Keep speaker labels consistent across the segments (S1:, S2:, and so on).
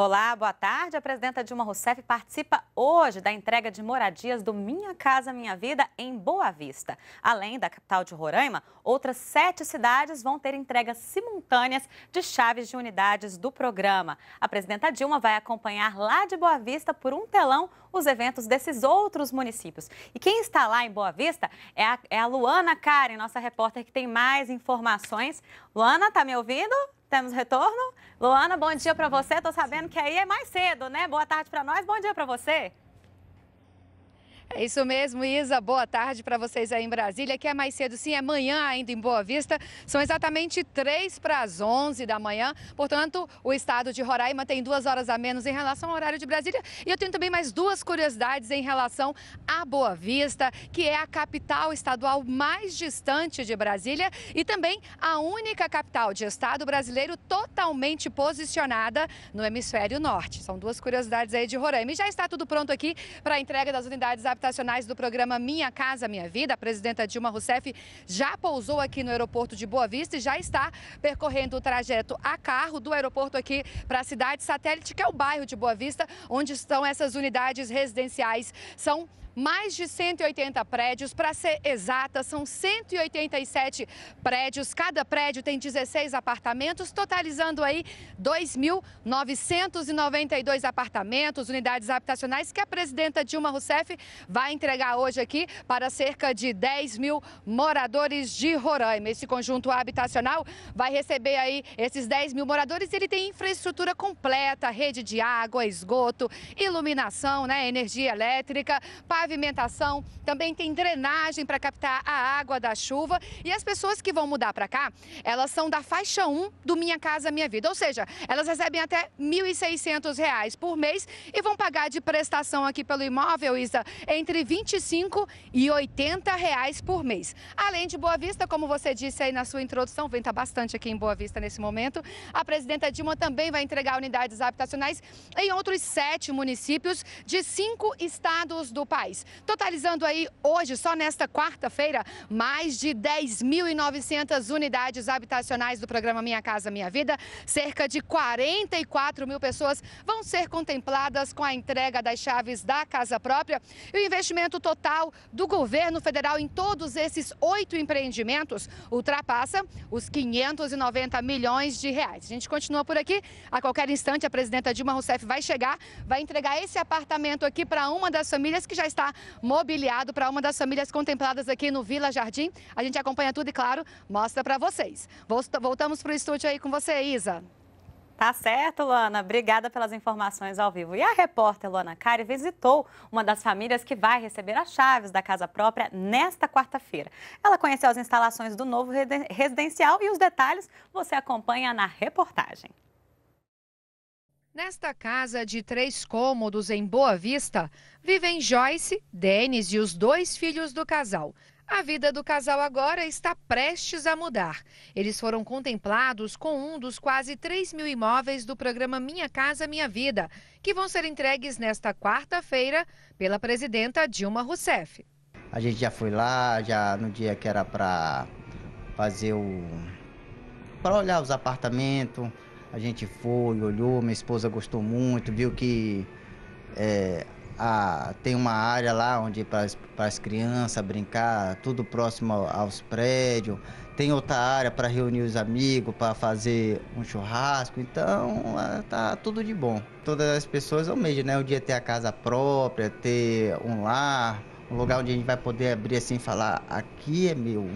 S1: Olá, boa tarde. A presidenta Dilma Rousseff participa hoje da entrega de moradias do Minha Casa Minha Vida em Boa Vista. Além da capital de Roraima, outras sete cidades vão ter entregas simultâneas de chaves de unidades do programa. A presidenta Dilma vai acompanhar lá de Boa Vista por um telão os eventos desses outros municípios. E quem está lá em Boa Vista é a, é a Luana Karen, nossa repórter que tem mais informações. Luana, tá me ouvindo? Temos retorno? Luana, bom dia para você. Estou sabendo que aí é mais cedo, né? Boa tarde para nós, bom dia para você.
S2: É isso mesmo, Isa. Boa tarde para vocês aí em Brasília, que é mais cedo sim, é manhã ainda em Boa Vista. São exatamente 3 para as 11 da manhã. Portanto, o estado de Roraima tem duas horas a menos em relação ao horário de Brasília. E eu tenho também mais duas curiosidades em relação a Boa Vista, que é a capital estadual mais distante de Brasília e também a única capital de estado brasileiro totalmente posicionada no hemisfério norte. São duas curiosidades aí de Roraima. E já está tudo pronto aqui para a entrega das unidades captacionais do programa Minha Casa Minha Vida, a presidenta Dilma Rousseff já pousou aqui no aeroporto de Boa Vista e já está percorrendo o trajeto a carro do aeroporto aqui para a cidade satélite, que é o bairro de Boa Vista, onde estão essas unidades residenciais. São mais de 180 prédios, para ser exata, são 187 prédios. Cada prédio tem 16 apartamentos, totalizando aí 2.992 apartamentos, unidades habitacionais que a presidenta Dilma Rousseff vai entregar hoje aqui para cerca de 10 mil moradores de Roraima. Esse conjunto habitacional vai receber aí esses 10 mil moradores. Ele tem infraestrutura completa, rede de água, esgoto, iluminação, né, energia elétrica, pavimentação pavimentação, também tem drenagem para captar a água da chuva. E as pessoas que vão mudar para cá, elas são da faixa 1 do Minha Casa Minha Vida. Ou seja, elas recebem até R$ 1.600 por mês e vão pagar de prestação aqui pelo imóvel, Isa, entre R$ 25 e R$ 80 reais por mês. Além de Boa Vista, como você disse aí na sua introdução, venta bastante aqui em Boa Vista nesse momento. A presidenta Dilma também vai entregar unidades habitacionais em outros sete municípios de cinco estados do país reais, totalizando aí hoje, só nesta quarta-feira, mais de 10.900 unidades habitacionais do programa Minha Casa Minha Vida. Cerca de 44 mil pessoas vão ser contempladas com a entrega das chaves da casa própria e o investimento total do governo federal em todos esses oito empreendimentos ultrapassa os 590 milhões de reais. A gente continua por aqui. A qualquer instante, a presidenta Dilma Rousseff vai chegar, vai entregar esse apartamento aqui para uma das famílias que já está está mobiliado para uma das famílias contempladas aqui no Vila Jardim. A gente acompanha tudo e, claro, mostra para vocês. Voltamos para o estúdio aí com você, Isa.
S1: Tá certo, Luana. Obrigada pelas informações ao vivo. E a repórter Luana Cari visitou uma das famílias que vai receber as chaves da casa própria nesta quarta-feira. Ela conheceu as instalações do novo residencial e os detalhes você acompanha na reportagem.
S2: Nesta casa de três cômodos em Boa Vista, vivem Joyce, Denis e os dois filhos do casal. A vida do casal agora está prestes a mudar. Eles foram contemplados com um dos quase 3 mil imóveis do programa Minha Casa Minha Vida, que vão ser entregues nesta quarta-feira pela presidenta Dilma Rousseff.
S3: A gente já foi lá, já no dia que era para fazer o. para olhar os apartamentos, a gente foi, olhou, minha esposa gostou muito, viu que é, a, tem uma área lá onde para as crianças brincar, tudo próximo aos prédios. Tem outra área para reunir os amigos, para fazer um churrasco. Então, é, tá tudo de bom. Todas as pessoas almejam, né? Um dia é ter a casa própria, ter um lar, um lugar onde a gente vai poder abrir assim e falar: aqui é meu.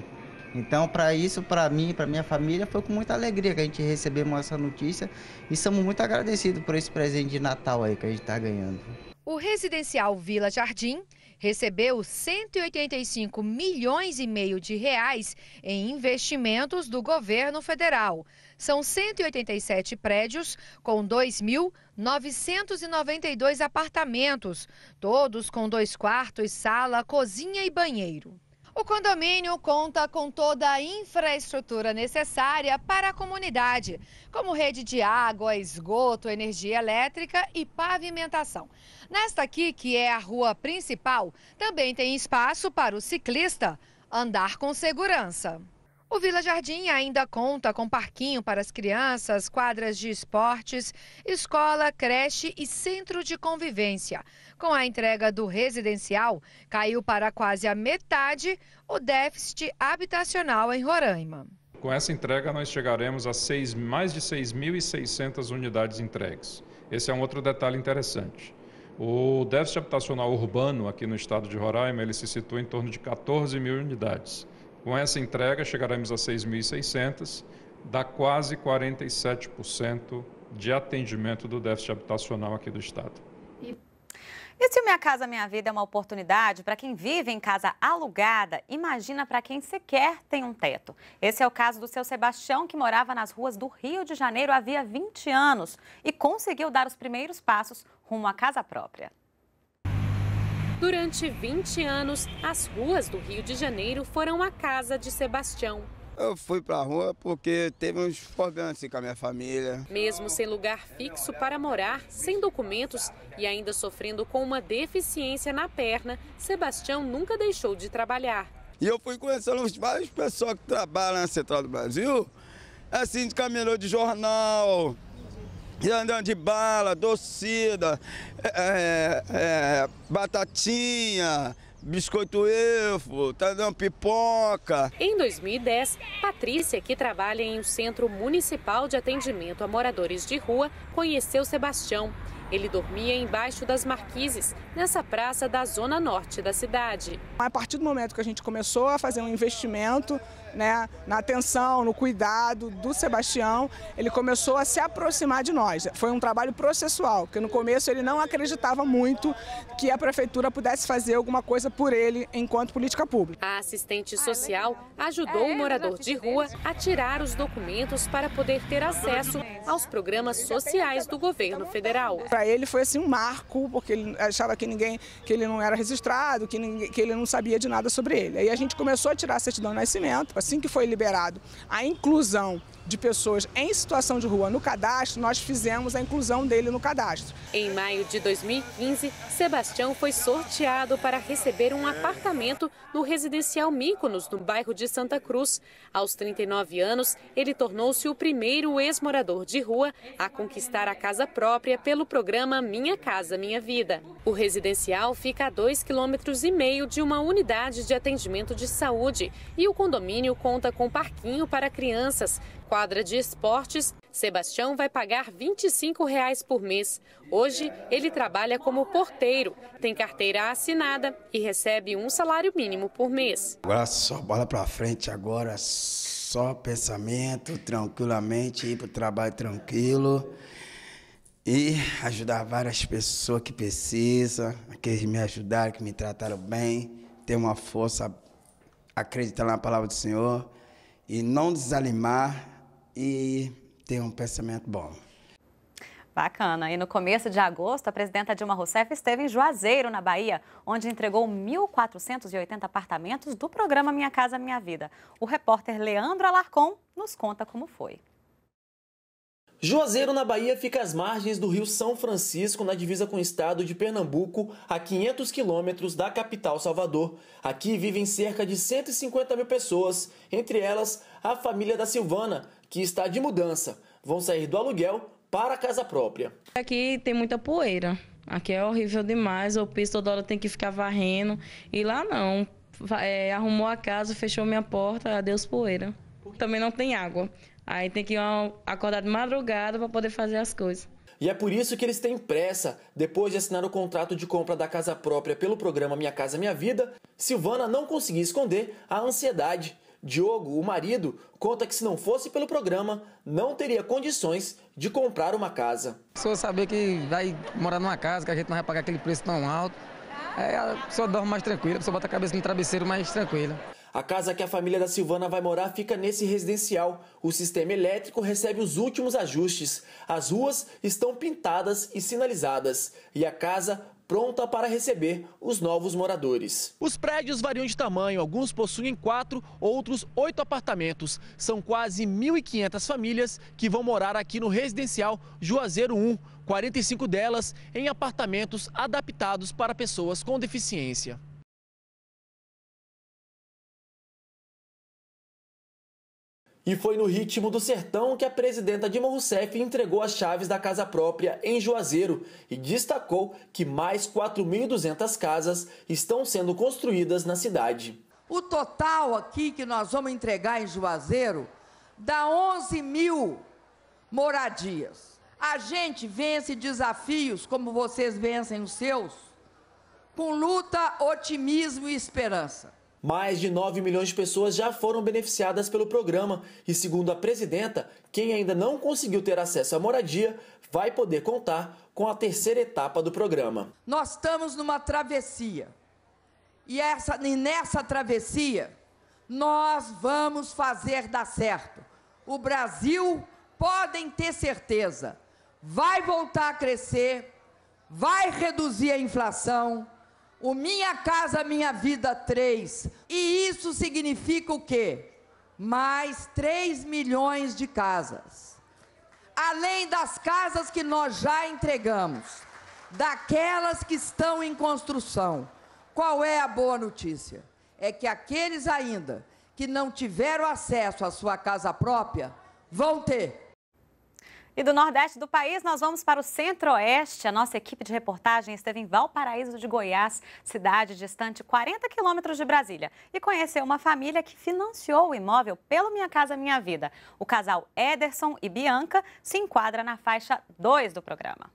S3: Então, para isso, para mim, para minha família, foi com muita alegria que a gente recebemos essa notícia e somos muito agradecidos por esse presente de Natal aí que a gente está ganhando.
S2: O residencial Vila Jardim recebeu 185 milhões e meio de reais em investimentos do governo federal. São 187 prédios com 2.992 apartamentos, todos com dois quartos, sala, cozinha e banheiro. O condomínio conta com toda a infraestrutura necessária para a comunidade, como rede de água, esgoto, energia elétrica e pavimentação. Nesta aqui, que é a rua principal, também tem espaço para o ciclista andar com segurança. O Vila Jardim ainda conta com parquinho para as crianças, quadras de esportes, escola, creche e centro de convivência. Com a entrega do residencial, caiu para quase a metade o déficit habitacional em Roraima.
S3: Com essa entrega, nós chegaremos a seis, mais de 6.600 unidades entregues. Esse é um outro detalhe interessante. O déficit habitacional urbano aqui no estado de Roraima, ele se situa em torno de 14 mil unidades. Com essa entrega, chegaremos a 6.600, dá quase 47% de atendimento do déficit habitacional aqui do Estado.
S1: E se Minha Casa Minha Vida é uma oportunidade para quem vive em casa alugada, imagina para quem sequer tem um teto. Esse é o caso do seu Sebastião, que morava nas ruas do Rio de Janeiro havia 20 anos e conseguiu dar os primeiros passos rumo à casa própria.
S4: Durante 20 anos, as ruas do Rio de Janeiro foram a casa de Sebastião.
S5: Eu fui para a rua porque teve uns problemas assim, com a minha família.
S4: Mesmo sem lugar fixo para morar, sem documentos e ainda sofrendo com uma deficiência na perna, Sebastião nunca deixou de trabalhar.
S5: E eu fui conhecendo várias pessoas que trabalham na Central do Brasil, assim, é de caminhão de jornal, Andando de bala, docida, é, é, é, batatinha, biscoito efo, tá dando pipoca.
S4: Em 2010, Patrícia, que trabalha em um centro municipal de atendimento a moradores de rua, conheceu Sebastião. Ele dormia embaixo das marquises, nessa praça da zona norte da cidade.
S6: A partir do momento que a gente começou a fazer um investimento né, na atenção, no cuidado do Sebastião, ele começou a se aproximar de nós. Foi um trabalho processual, porque no começo ele não acreditava muito que a prefeitura pudesse fazer alguma coisa por ele enquanto política pública. A
S4: assistente ah, social ajudou é, o morador de rua a tirar os documentos para poder ter acesso aos programas sociais do governo federal.
S6: Para ele foi assim um marco, porque ele achava que ninguém, que ele não era registrado, que, ninguém, que ele não sabia de nada sobre ele. Aí a gente começou a tirar a certidão de nascimento, assim que foi liberado a inclusão de pessoas em situação de rua no cadastro, nós fizemos a inclusão dele no cadastro.
S4: Em maio de 2015, Sebastião foi sorteado para receber um apartamento no residencial Míconos, no bairro de Santa Cruz. Aos 39 anos, ele tornou-se o primeiro ex-morador de rua a conquistar a casa própria pelo programa Minha Casa Minha Vida. O residencial fica a 2,5 km de uma unidade de atendimento de saúde e o condomínio conta com parquinho para crianças, quadra de esportes. Sebastião vai pagar R$ 25 reais por mês. Hoje, ele trabalha como porteiro, tem carteira assinada e recebe um salário mínimo por mês.
S3: Agora só bola para frente, agora só pensamento, tranquilamente, ir para o trabalho tranquilo e ajudar várias pessoas que precisam, aqueles que me ajudaram, que me trataram bem, ter uma força acreditar na palavra do Senhor e não desanimar e ter um pensamento bom.
S1: Bacana. E no começo de agosto, a presidenta Dilma Rousseff esteve em Juazeiro, na Bahia, onde entregou 1.480 apartamentos do programa Minha Casa Minha Vida. O repórter Leandro Alarcon nos conta como foi.
S3: Juazeiro, na Bahia, fica às margens do rio São Francisco, na divisa com o estado de Pernambuco, a 500 quilômetros da capital Salvador. Aqui vivem cerca de 150 mil pessoas, entre elas a família da Silvana, que está de mudança. Vão sair do aluguel para a casa própria.
S4: Aqui tem muita poeira. Aqui é horrível demais. O piso toda hora tem que ficar varrendo. E lá não. É, arrumou a casa, fechou minha porta, adeus poeira. Também não tem água. Aí tem que acordar de madrugada para poder fazer as coisas.
S3: E é por isso que eles têm pressa. Depois de assinar o contrato de compra da casa própria pelo programa Minha Casa Minha Vida, Silvana não conseguia esconder a ansiedade. Diogo, o marido, conta que se não fosse pelo programa, não teria condições de comprar uma casa. Só saber que vai morar numa casa, que a gente não vai pagar aquele preço tão alto, é, a pessoa dorme mais tranquila, a pessoa bota a cabeça no travesseiro mais tranquila. A casa que a família da Silvana vai morar fica nesse residencial. O sistema elétrico recebe os últimos ajustes. As ruas estão pintadas e sinalizadas. E a casa pronta para receber os novos moradores. Os prédios variam de tamanho, alguns possuem quatro, outros oito apartamentos. São quase 1.500 famílias que vão morar aqui no residencial Juazeiro 1, 45 delas em apartamentos adaptados para pessoas com deficiência. E foi no ritmo do sertão que a presidenta Dilma Rousseff entregou as chaves da casa própria em Juazeiro e destacou que mais 4.200 casas estão sendo construídas na cidade. O total
S2: aqui que nós vamos entregar em Juazeiro dá 11 mil moradias. A gente vence desafios como vocês vencem os seus, com luta, otimismo e esperança.
S3: Mais de 9 milhões de pessoas já foram beneficiadas pelo programa e, segundo a presidenta, quem ainda não conseguiu ter acesso à moradia vai poder contar com a terceira etapa do programa.
S2: Nós estamos numa travessia e, essa, e nessa travessia nós vamos fazer dar certo. O Brasil, podem ter certeza, vai voltar a crescer, vai reduzir a inflação o Minha Casa Minha Vida 3. E isso significa o quê? Mais 3 milhões de casas. Além das casas que nós já entregamos, daquelas que estão em construção. Qual é a boa notícia? É que aqueles ainda que não tiveram acesso à sua casa própria vão ter.
S1: E do Nordeste do país, nós vamos para o Centro-Oeste. A nossa equipe de reportagem esteve em Valparaíso de Goiás, cidade distante 40 quilômetros de Brasília, e conheceu uma família que financiou o imóvel pelo Minha Casa Minha Vida. O casal Ederson e Bianca se enquadra na faixa 2 do programa.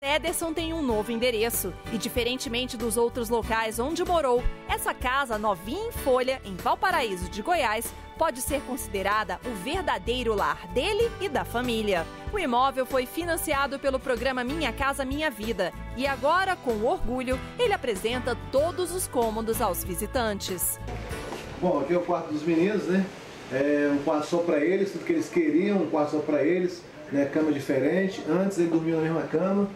S6: Ederson tem um novo endereço e, diferentemente dos outros locais onde morou, essa casa novinha em folha, em Valparaíso de Goiás, pode ser considerada o verdadeiro lar dele e da família. O imóvel foi financiado pelo programa Minha Casa Minha Vida e agora, com orgulho, ele apresenta todos os cômodos aos visitantes.
S5: Bom, aqui é o quarto dos meninos, né? É um quarto só para eles, tudo que eles queriam, um quarto só para eles, né? Cama diferente. Antes ele dormia na mesma cama,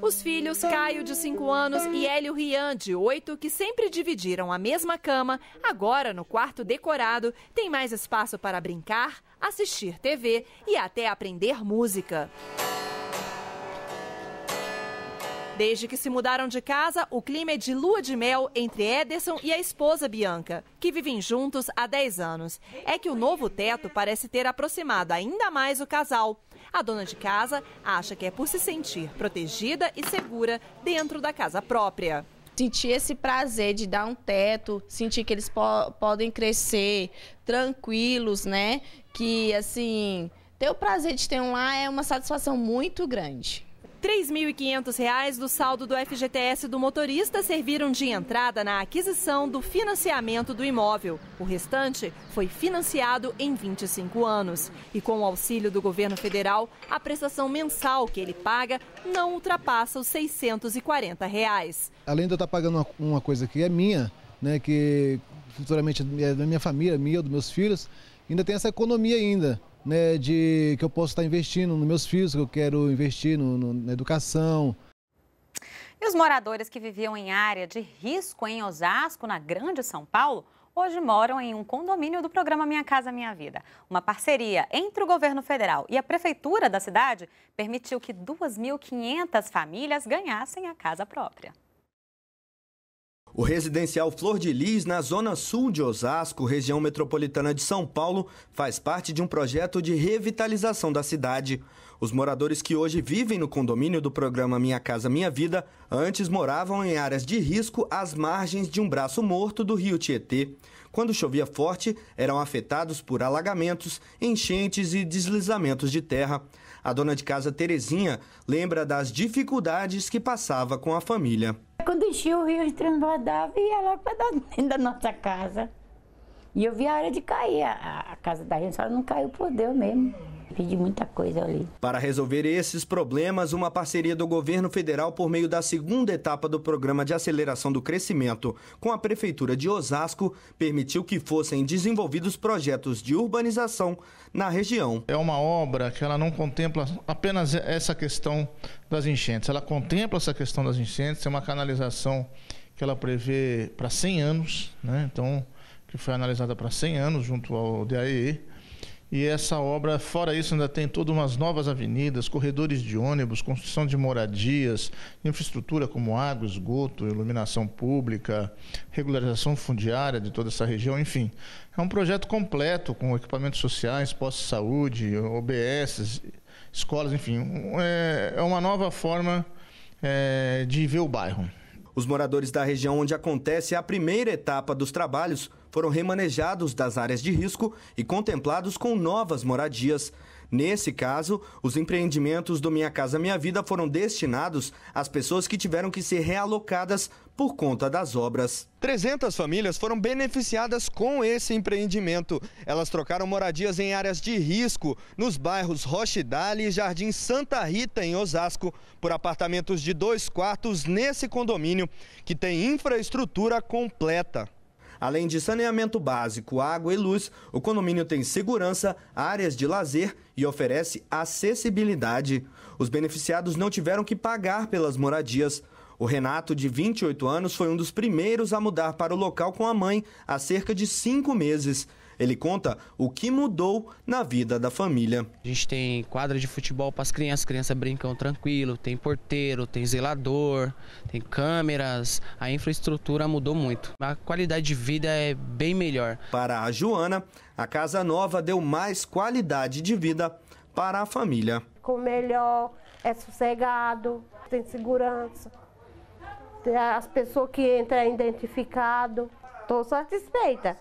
S6: os filhos Caio, de 5 anos, e Hélio Rian, de 8, que sempre dividiram a mesma cama, agora no quarto decorado, tem mais espaço para brincar, assistir TV e até aprender música. Desde que se mudaram de casa, o clima é de lua de mel entre Ederson e a esposa Bianca, que vivem juntos há 10 anos. É que o novo teto parece ter aproximado ainda mais o casal. A dona de casa acha que é por se sentir protegida e segura dentro da casa própria sentir esse prazer de dar um teto, sentir que eles po podem crescer tranquilos, né? Que assim, ter o prazer de ter um lar é uma satisfação muito grande. 3.500 reais do saldo do FGTS do motorista serviram de entrada na aquisição do financiamento do imóvel. O restante foi financiado em 25 anos. E com o auxílio do governo federal, a prestação mensal que ele paga não ultrapassa os 640 reais.
S5: Além de eu estar tá pagando uma coisa que é minha, né, que futuramente é da minha família, minha, dos meus filhos, ainda tem essa economia ainda né, de que eu posso estar investindo nos meus filhos, que eu quero investir no, no, na educação.
S1: E os moradores que viviam em área de risco em Osasco, na Grande São Paulo, hoje moram em um condomínio do programa Minha Casa Minha Vida. Uma parceria entre o governo federal e a prefeitura da cidade permitiu que 2.500 famílias ganhassem a casa própria.
S5: O residencial Flor de Lis, na zona sul de Osasco, região metropolitana de São Paulo, faz parte de um projeto de revitalização da cidade. Os moradores que hoje vivem no condomínio do programa Minha Casa Minha Vida antes moravam em áreas de risco às margens de um braço morto do rio Tietê. Quando chovia forte, eram afetados por alagamentos, enchentes e deslizamentos de terra. A dona de casa Terezinha lembra das dificuldades que passava com a família.
S1: Quando enchia o rio, a gente transbordava e ia lá para dentro da nossa casa. E eu vi a hora de cair a, a casa da gente, só não caiu por Deus mesmo. Pedi
S4: muita coisa ali.
S5: Para resolver esses problemas, uma parceria do governo federal por meio da segunda etapa do Programa de Aceleração do Crescimento com a Prefeitura de Osasco permitiu que fossem desenvolvidos projetos de urbanização na região. É uma obra que ela não contempla apenas essa questão das enchentes. Ela contempla essa questão das
S3: enchentes, é uma canalização que ela prevê para 100 anos, né? então que foi analisada para 100 anos junto ao DAE e essa obra, fora isso, ainda tem todas umas novas avenidas, corredores de ônibus, construção de moradias, infraestrutura como água, esgoto, iluminação pública, regularização fundiária de toda essa região, enfim. É um projeto completo com equipamentos sociais, postos de saúde, OBS,
S5: escolas, enfim. É, é uma nova forma é, de ver o bairro. Os moradores da região onde acontece a primeira etapa dos trabalhos foram remanejados das áreas de risco e contemplados com novas moradias. Nesse caso, os empreendimentos do Minha Casa Minha Vida foram destinados às pessoas que tiveram que ser realocadas por conta das obras. 300 famílias foram beneficiadas com esse empreendimento. Elas trocaram moradias em áreas de risco, nos bairros Rochidale e Jardim Santa Rita, em Osasco, por apartamentos de dois quartos nesse condomínio, que tem infraestrutura completa. Além de saneamento básico, água e luz, o condomínio tem segurança, áreas de lazer e oferece acessibilidade. Os beneficiados não tiveram que pagar pelas moradias. O Renato, de 28 anos, foi um dos primeiros a mudar para o local com a mãe há cerca de cinco meses. Ele conta o que mudou na vida da família. A gente
S3: tem quadra de futebol para as crianças, as crianças brincam tranquilo, tem porteiro, tem zelador,
S5: tem câmeras, a infraestrutura mudou muito. A qualidade de vida é bem melhor. Para a Joana, a casa nova deu mais qualidade de vida para a família.
S6: Com melhor, é sossegado, tem segurança. As pessoas que entram é identificado. Estou satisfeita.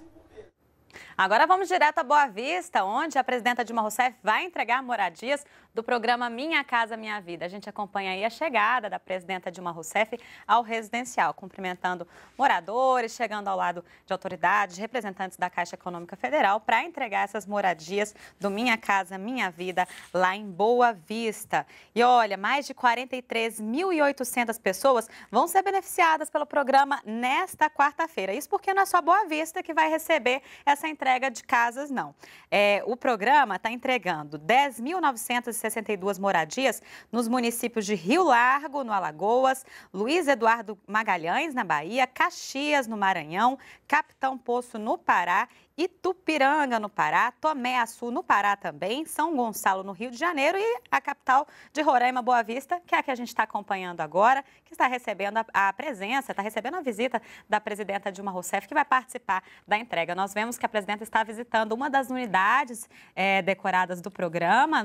S1: Agora vamos direto a Boa Vista, onde a presidenta Dilma Rousseff vai entregar moradias do programa Minha Casa Minha Vida. A gente acompanha aí a chegada da presidenta Dilma Rousseff ao residencial, cumprimentando moradores, chegando ao lado de autoridades, representantes da Caixa Econômica Federal para entregar essas moradias do Minha Casa Minha Vida lá em Boa Vista. E olha, mais de 43.800 pessoas vão ser beneficiadas pelo programa nesta quarta-feira. Isso porque não é só Boa Vista que vai receber essa entrega entrega de casas, não. É, o programa está entregando 10.962 moradias nos municípios de Rio Largo, no Alagoas, Luiz Eduardo Magalhães, na Bahia, Caxias, no Maranhão, Capitão Poço, no Pará Itupiranga, no Pará, Tomé Açu, no Pará também, São Gonçalo, no Rio de Janeiro e a capital de Roraima, Boa Vista, que é a que a gente está acompanhando agora, que está recebendo a, presença, está recebendo a visita da presidenta Dilma Rousseff, que vai participar da entrega. Nós vemos que a presidenta está visitando uma das unidades é, decoradas do programa,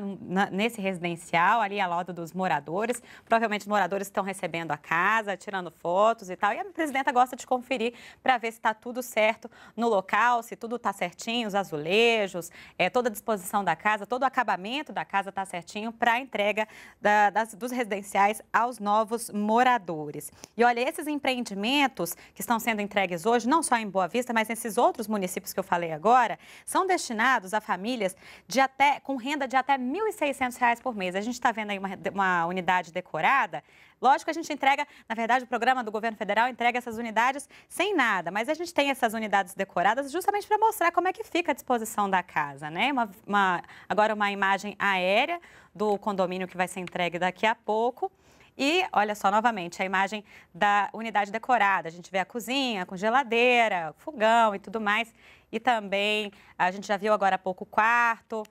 S1: nesse residencial, ali ao lado dos moradores. Provavelmente os moradores estão recebendo a casa, tirando fotos e tal. E a presidenta gosta de conferir para ver se está tudo certo no local, se tudo está certinho, os azulejos, é, toda a disposição da casa, todo o acabamento da casa está certinho para a entrega da, das, dos residenciais aos novos moradores. E olha, esses empreendimentos que estão sendo entregues hoje, não só em Boa Vista, mas nesses outros municípios que eu falei agora, são destinados a famílias de até, com renda de até R$ 1.600 por mês. A gente está vendo aí uma, uma unidade decorada Lógico que a gente entrega, na verdade, o programa do governo federal entrega essas unidades sem nada, mas a gente tem essas unidades decoradas justamente para mostrar como é que fica a disposição da casa, né? Uma, uma, agora uma imagem aérea do condomínio que vai ser entregue daqui a pouco. E olha só novamente a imagem da unidade decorada. A gente vê a cozinha com geladeira, fogão e tudo mais. E também a gente já viu agora há pouco o quarto,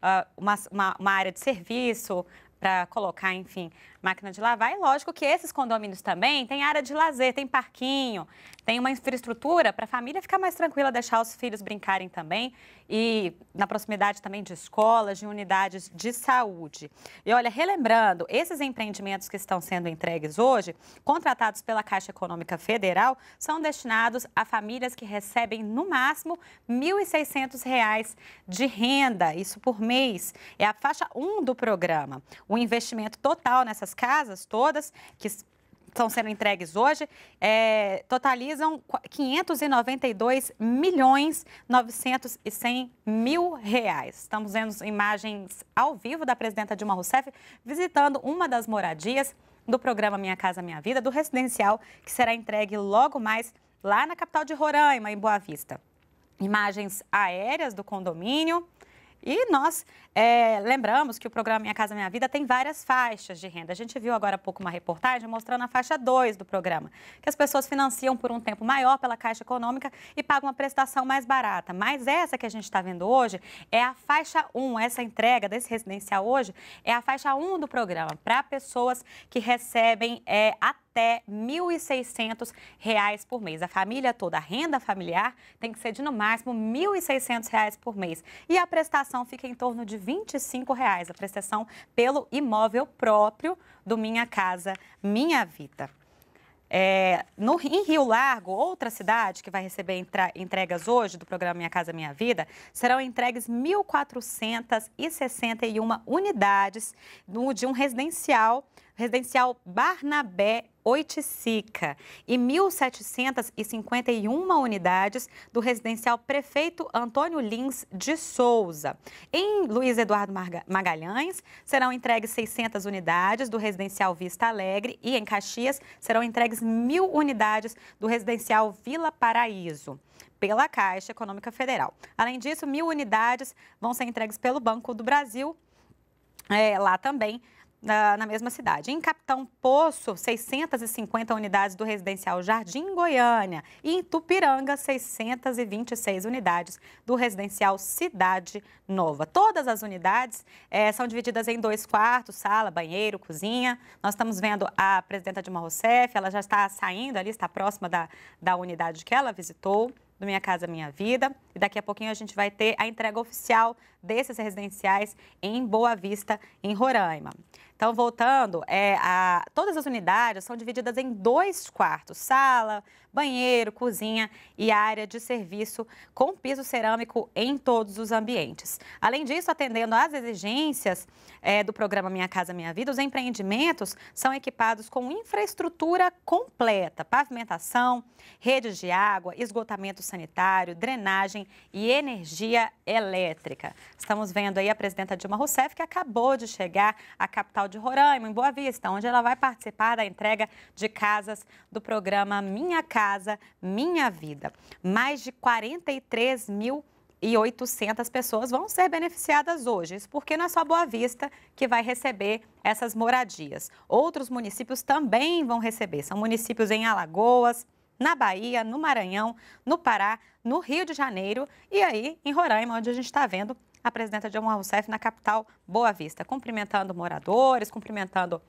S1: ah, uma, uma, uma área de serviço, para colocar, enfim, máquina de lavar. E lógico que esses condomínios também têm área de lazer, tem parquinho, tem uma infraestrutura para a família ficar mais tranquila, deixar os filhos brincarem também e na proximidade também de escolas, de unidades de saúde. E olha, relembrando, esses empreendimentos que estão sendo entregues hoje, contratados pela Caixa Econômica Federal, são destinados a famílias que recebem no máximo R$ 1.600 de renda, isso por mês. É a faixa 1 do programa. O um investimento total nessas casas todas, que estão sendo entregues hoje, é, totalizam 592 milhões cem mil reais. Estamos vendo imagens ao vivo da presidenta Dilma Rousseff visitando uma das moradias do programa Minha Casa Minha Vida, do residencial, que será entregue logo mais lá na capital de Roraima, em Boa Vista. Imagens aéreas do condomínio, e nós é, lembramos que o programa Minha Casa Minha Vida tem várias faixas de renda. A gente viu agora há pouco uma reportagem mostrando a faixa 2 do programa, que as pessoas financiam por um tempo maior pela Caixa Econômica e pagam uma prestação mais barata. Mas essa que a gente está vendo hoje é a faixa 1. Um. Essa entrega desse residencial hoje é a faixa 1 um do programa, para pessoas que recebem é, até até R$ 1.600 por mês. A família toda, a renda familiar tem que ser de no máximo R$ 1.600 por mês. E a prestação fica em torno de R$ 25,00, reais, a prestação pelo imóvel próprio do Minha Casa Minha Vida. É, no, em Rio Largo, outra cidade que vai receber entra, entregas hoje do programa Minha Casa Minha Vida, serão entregues 1.461 unidades no, de um residencial residencial Barnabé Oiticica e 1.751 unidades do residencial Prefeito Antônio Lins de Souza. Em Luiz Eduardo Magalhães, serão entregues 600 unidades do residencial Vista Alegre e em Caxias serão entregues 1.000 unidades do residencial Vila Paraíso. Pela Caixa Econômica Federal. Além disso, mil unidades vão ser entregues pelo Banco do Brasil, é, lá também na, mesma cidade. Em Capitão Poço, 650 unidades do residencial Jardim Goiânia. E em Tupiranga, 626 unidades do residencial Cidade Nova. Todas as unidades é, são divididas em dois quartos, sala, banheiro, cozinha. Nós estamos vendo a presidenta Dilma Rousseff, ela já está saindo ali, está próxima da, da unidade que ela visitou do Minha Casa Minha Vida. E daqui a pouquinho a gente vai ter a entrega oficial desses residenciais em Boa Vista, em Roraima. Então, voltando, é, a, todas as unidades são divididas em dois quartos: sala, banheiro, cozinha e área de serviço com piso cerâmico em todos os ambientes. Além disso, atendendo às exigências é, do programa Minha Casa Minha Vida, os empreendimentos são equipados com infraestrutura completa: pavimentação, redes de água, esgotamento sanitário, drenagem e energia elétrica. Estamos vendo aí a presidenta Dilma Rousseff, que acabou de chegar à capital de Roraima, em Boa Vista, onde ela vai participar da entrega de casas do programa Minha Casa Minha Vida. Mais de 43 mil e 800 pessoas vão ser beneficiadas hoje. Isso porque não é só Boa Vista que vai receber essas moradias. Outros municípios também vão receber. São municípios em Alagoas, na Bahia, no Maranhão, no Pará, no Rio de Janeiro e aí em Roraima, onde a gente está vendo a presidenta Dilma Rousseff na capital Boa Vista, cumprimentando moradores, cumprimentando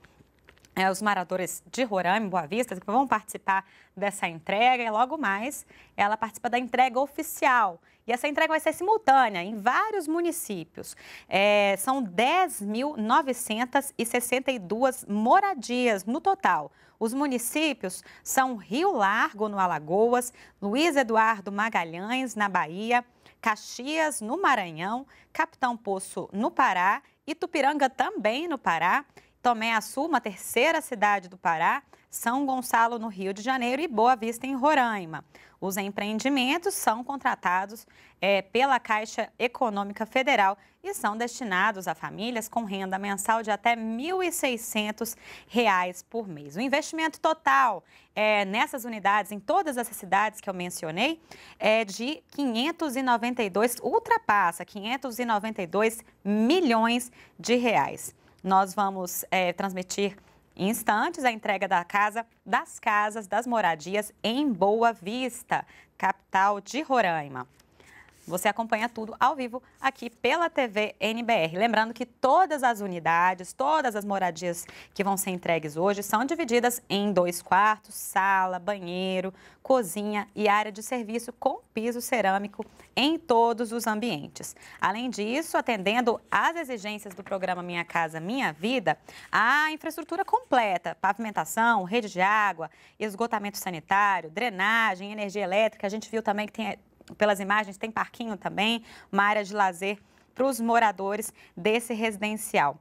S1: é, os moradores de Roraima, Boa Vista, que vão participar dessa entrega e logo mais ela participa da entrega oficial. E essa entrega vai ser simultânea em vários municípios. É, são 10.962 moradias no total. Os municípios são Rio Largo, no Alagoas, Luiz Eduardo Magalhães, na Bahia, Caxias, no Maranhão, Capitão Poço, no Pará, Itupiranga, também no Pará, Tomé Açu, uma terceira cidade do Pará, são Gonçalo, no Rio de Janeiro, e Boa Vista, em Roraima. Os empreendimentos são contratados é, pela Caixa Econômica Federal e são destinados a famílias com renda mensal de até R$ 1.600 por mês. O investimento total é, nessas unidades, em todas essas cidades que eu mencionei, é de 592, ultrapassa 592 milhões de reais. Nós vamos é, transmitir em instantes, a entrega da casa, das casas, das moradias em Boa Vista, capital de Roraima. Você acompanha tudo ao vivo aqui pela TV NBR. Lembrando que todas as unidades, todas as moradias que vão ser entregues hoje são divididas em dois quartos, sala, banheiro, cozinha e área de serviço com piso cerâmico em todos os ambientes. Além disso, atendendo às exigências do programa Minha Casa Minha Vida, a infraestrutura completa, pavimentação, rede de água, esgotamento sanitário, drenagem, energia elétrica, a gente viu também que tem, pelas imagens, tem parquinho também, uma área de lazer para os moradores desse residencial.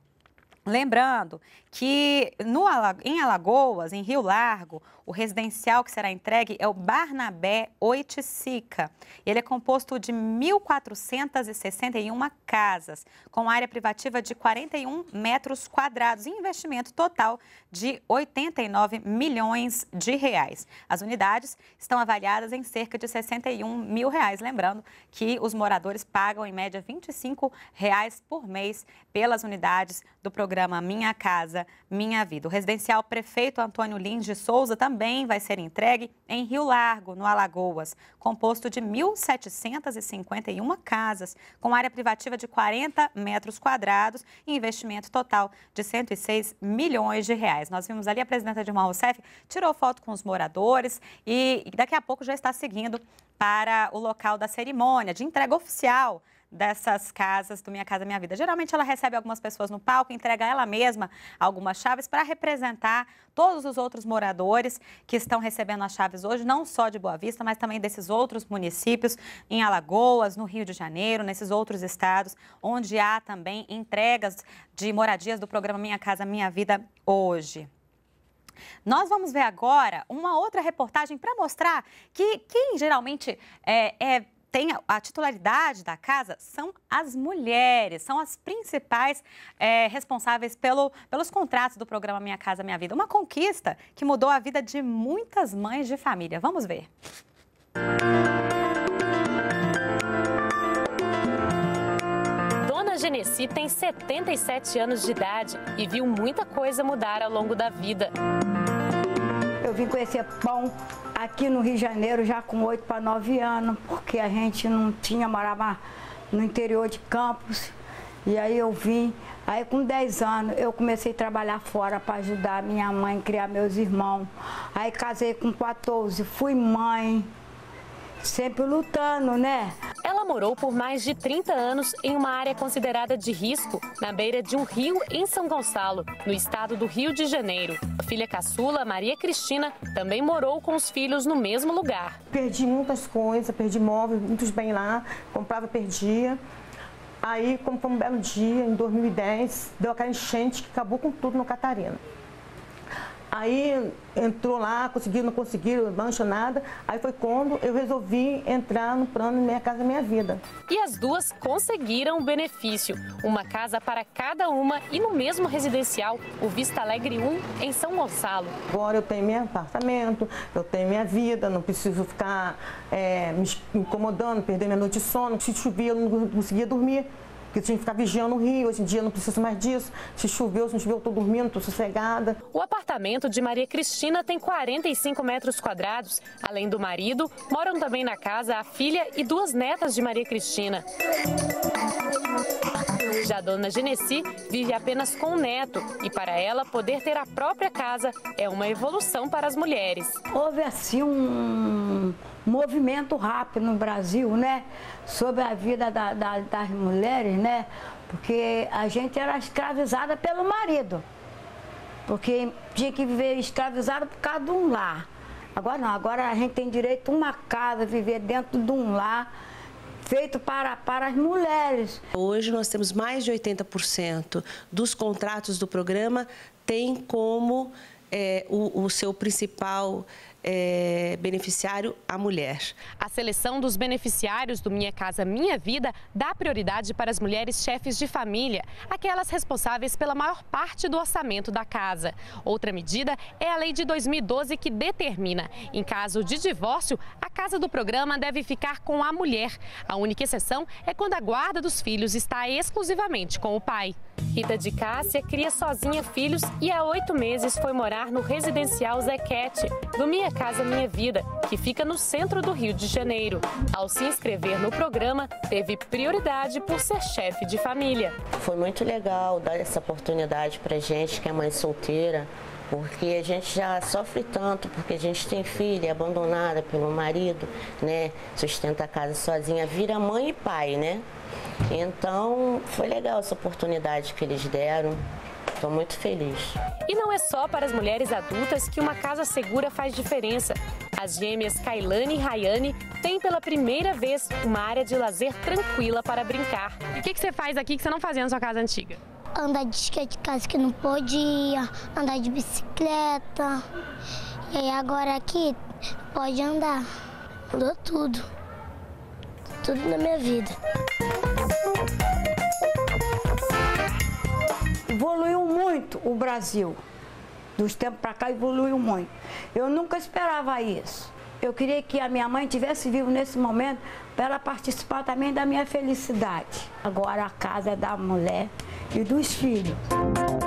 S1: Lembrando que no, em Alagoas, em Rio Largo, o residencial que será entregue é o Barnabé Oiticica. Ele é composto de 1.461 casas, com área privativa de 41 metros quadrados e investimento total de 89 milhões de reais. As unidades estão avaliadas em cerca de 61 mil reais. Lembrando que os moradores pagam, em média, 25 reais por mês pelas unidades do programa programa Minha Casa, Minha Vida. O residencial prefeito Antônio Lins de Souza também vai ser entregue em Rio Largo, no Alagoas, composto de 1.751 casas, com área privativa de 40 metros quadrados e investimento total de 106 milhões de reais. Nós vimos ali a presidenta Dilma Rousseff tirou foto com os moradores e daqui a pouco já está seguindo para o local da cerimônia de entrega oficial dessas casas do Minha Casa Minha Vida. Geralmente ela recebe algumas pessoas no palco, entrega ela mesma algumas chaves para representar todos os outros moradores que estão recebendo as chaves hoje, não só de Boa Vista, mas também desses outros municípios, em Alagoas, no Rio de Janeiro, nesses outros estados, onde há também entregas de moradias do programa Minha Casa Minha Vida hoje. Nós vamos ver agora uma outra reportagem para mostrar que quem geralmente é, é tem a titularidade da casa são as mulheres, são as principais é, responsáveis pelo, pelos contratos do programa Minha Casa Minha Vida. Uma conquista que mudou a vida de muitas mães de família. Vamos ver.
S4: Dona Genesi tem 77 anos de idade e viu muita coisa mudar ao longo da vida. Eu vim conhecer pão aqui no Rio de Janeiro já com 8 para 9 anos, porque a gente não
S1: tinha, morava no interior de Campos. E aí eu vim. Aí com 10 anos eu comecei a trabalhar fora para ajudar minha mãe a criar meus irmãos. Aí
S4: casei com 14, fui mãe, sempre lutando, né? Ela morou por mais de 30 anos em uma área considerada de risco, na beira de um rio em São Gonçalo, no estado do Rio de Janeiro. A filha caçula, Maria Cristina, também morou com os filhos no mesmo lugar. Perdi muitas coisas, perdi móveis, muitos bens lá, comprava, perdia. Aí, como foi um belo dia, em 2010, deu aquela enchente que acabou com tudo no Catarina. Aí entrou lá, conseguiu, não conseguiram, mancha nada. Aí foi quando eu resolvi entrar no plano Minha Casa Minha Vida. E as duas conseguiram o benefício. Uma casa para cada uma e no mesmo residencial, o Vista Alegre 1, em São Gonçalo. Agora eu tenho meu apartamento, eu tenho minha vida, não preciso ficar é, me incomodando, perder minha noite de sono. Se chovia, eu não conseguia dormir porque tinha que ficar vigiando o rio. Hoje em dia não preciso mais disso. Se choveu, se não choveu, eu estou dormindo, estou sossegada. O apartamento de Maria Cristina tem 45 metros quadrados. Além do marido, moram também na casa a filha e duas netas de Maria Cristina. Já dona Genesi vive apenas com o neto e para ela poder ter a própria casa é uma evolução para as mulheres.
S1: Houve assim um movimento rápido no Brasil, né? Sobre a vida da, da, das mulheres, né? Porque a gente era escravizada pelo marido. Porque tinha que viver escravizada por causa de um lar. Agora não, agora a gente tem direito a uma casa, viver dentro de um lar
S6: feito para, para as mulheres. Hoje nós temos mais de 80% dos contratos do programa tem como é, o, o, seu principal
S4: é, beneficiário, a mulher. A seleção dos beneficiários do Minha Casa Minha Vida dá prioridade para as mulheres chefes de família, aquelas responsáveis pela maior parte do orçamento da casa. Outra medida é a lei de 2012 que determina, em caso de divórcio, a casa do programa deve ficar com a mulher. A única exceção é quando a guarda dos filhos está exclusivamente com o pai. Rita de Cássia cria sozinha filhos e há oito meses foi morar morar no residencial Zequete, do Minha Casa Minha Vida, que fica no centro do Rio de Janeiro. Ao se inscrever no programa, teve prioridade por ser chefe de família.
S6: Foi muito legal dar essa
S1: oportunidade para gente que é mãe solteira, porque a gente já sofre tanto, porque a gente tem filha abandonada pelo marido, né? Sustenta a casa sozinha, vira mãe e pai, né? Então foi legal essa oportunidade que eles deram.
S4: Estou muito feliz. E não é só para as mulheres adultas que uma casa segura faz diferença. As gêmeas Kailane e Rayane têm pela primeira vez uma área de lazer tranquila para brincar. E o que, que, você faz aqui que você não fazia na sua casa antiga?
S5: Andar de skate de casa que não podia, andar de bicicleta. E aí agora aqui pode andar. Mudou tudo. Tudo
S3: na minha vida.
S1: evoluiu muito o Brasil. Dos tempos para cá evoluiu muito. Eu nunca esperava isso. Eu queria que a minha mãe tivesse vivo nesse momento para ela participar também da minha felicidade. Agora a casa é da mulher e dos filhos.